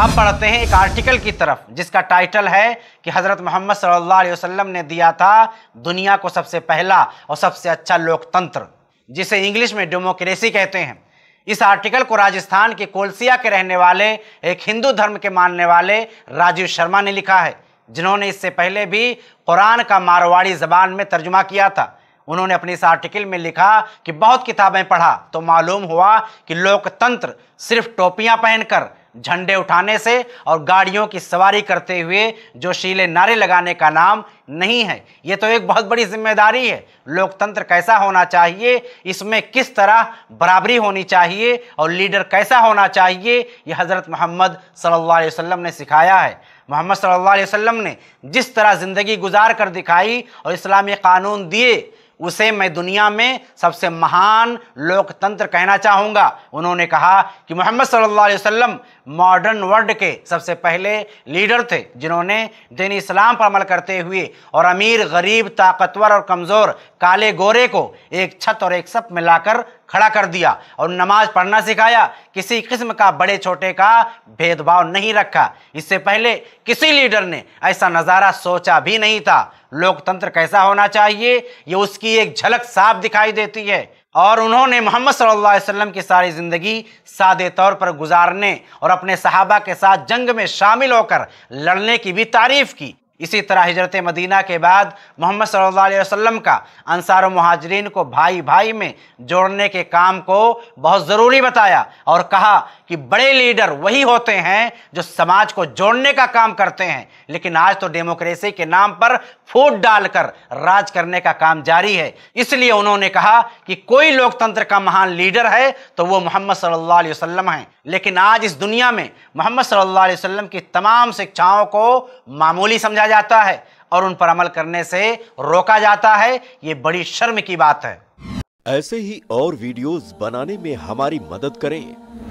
अब पढ़ते हैं एक आर्टिकल की तरफ जिसका टाइटल है कि हज़रत मोहम्मद सल्लल्लाहु अलैहि वसल्लम ने दिया था दुनिया को सबसे पहला और सबसे अच्छा लोकतंत्र जिसे इंग्लिश में डेमोक्रेसी कहते हैं इस आर्टिकल को राजस्थान के कोलसिया के रहने वाले एक हिंदू धर्म के मानने वाले राजीव शर्मा ने लिखा है जिन्होंने इससे पहले भी कुरान का मारवाड़ी जबान में तर्जुमा किया था उन्होंने अपने इस आर्टिकल में लिखा कि बहुत किताबें पढ़ा तो मालूम हुआ कि लोकतंत्र सिर्फ टोपियां पहनकर झंडे उठाने से और गाड़ियों की सवारी करते हुए जोशीले नारे लगाने का नाम नहीं है ये तो एक बहुत बड़ी जिम्मेदारी है लोकतंत्र कैसा होना चाहिए इसमें किस तरह बराबरी होनी चाहिए और लीडर कैसा होना चाहिए यह हज़रत मोहम्मद सल्ला वसम ने सिखाया है मोहम्मद सल्ला वसम ने जिस तरह ज़िंदगी गुजार कर दिखाई और इस्लामी कानून दिए उसे मैं दुनिया में सबसे महान लोकतंत्र कहना चाहूँगा उन्होंने कहा कि मोहम्मद सल्लल्लाहु अलैहि वसल्लम मॉडर्न वर्ल्ड के सबसे पहले लीडर थे जिन्होंने दीन इस्लाम पर अमल करते हुए और अमीर गरीब ताकतवर और कमज़ोर काले गोरे को एक छत और एक सप में लाकर खड़ा कर दिया और नमाज पढ़ना सिखाया किसी किस्म का बड़े छोटे का भेदभाव नहीं रखा इससे पहले किसी लीडर ने ऐसा नज़ारा सोचा भी नहीं था लोकतंत्र कैसा होना चाहिए ये उसकी एक झलक साफ दिखाई देती है और उन्होंने मोहम्मद सल्लल्लाहु अलैहि वसल्लम की सारी ज़िंदगी सादे तौर पर गुजारने और अपने सहाबा के साथ जंग में शामिल होकर लड़ने की भी तारीफ़ की इसी तरह हजरत मदीना के बाद मोहम्मद सल्लल्लाहु अलैहि वसल्लम का अनसार महाजरीन को भाई भाई में जोड़ने के काम को बहुत ज़रूरी बताया और कहा कि बड़े लीडर वही होते हैं जो समाज को जोड़ने का काम करते हैं लेकिन आज तो डेमोक्रेसी के नाम पर फूट डालकर राज करने का काम जारी है इसलिए उन्होंने कहा कि कोई लोकतंत्र का महान लीडर है तो वो मोहम्मद सल्लल्लाहु अलैहि वसल्लम हैं लेकिन आज इस दुनिया में मोहम्मद सल्लल्लाहु अलैहि वसल्लम की तमाम शिक्षाओं को मामूली समझा जाता है और उन पर अमल करने से रोका जाता है ये बड़ी शर्म की बात है ऐसे ही और वीडियोस बनाने में हमारी मदद करें